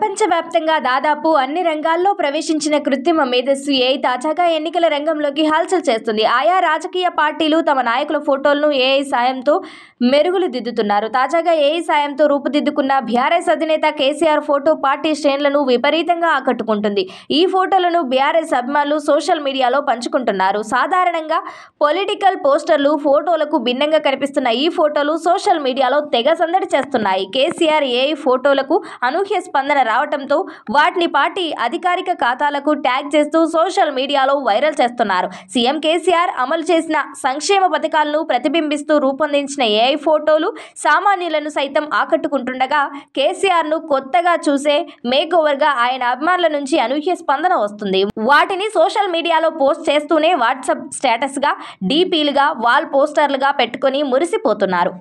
ప్రపంచవ్యాప్తంగా దాదాపు అన్ని రంగాల్లో ప్రవేశించిన కృత్రిమ మేధస్సు ఏఐ తాజాగా ఎన్నికల రంగంలోకి హల్చల్ చేస్తుంది ఆయా రాజకీయ పార్టీలు తమ నాయకుల ఫోటోలను ఏఐ సాయంతో మెరుగులు దిద్దుతున్నారు తాజాగా ఏఐ సాయంతో రూపుదిద్దుకున్న బీఆర్ఎస్ అధినేత కేసీఆర్ ఫోటో పార్టీ శ్రేణులను విపరీతంగా ఆకట్టుకుంటుంది ఈ ఫోటోలను బీఆర్ఎస్ అభిమానులు సోషల్ మీడియాలో పంచుకుంటున్నారు సాధారణంగా పొలిటికల్ పోస్టర్లు ఫోటోలకు భిన్నంగా కనిపిస్తున్న ఈ ఫోటోలు సోషల్ మీడియాలో తెగ సందడి చేస్తున్నాయి కేసీఆర్ ఏఐ ఫోటోలకు అనూహ్య స్పందన రావడంతో వాటిని పార్టీ అధికారిక ఖాతాలకు ట్యాగ్ చేస్తూ సోషల్ మీడియాలో వైరల్ చేస్తున్నారు సీఎం కేసీఆర్ అమలు చేసిన సంక్షేమ పథకాలను ప్రతిబింబిస్తూ రూపొందించిన ఏఐ ఫోటోలు సామాన్యులను సైతం ఆకట్టుకుంటుండగా కేసీఆర్ను కొత్తగా చూసే మేకోవర్గా ఆయన అభిమానుల నుంచి అనూహ్య స్పందన వస్తుంది వాటిని సోషల్ మీడియాలో పోస్ట్ చేస్తూనే వాట్సాప్ స్టేటస్గా డీపీలుగా వాల్ పోస్టర్లుగా పెట్టుకుని మురిసిపోతున్నారు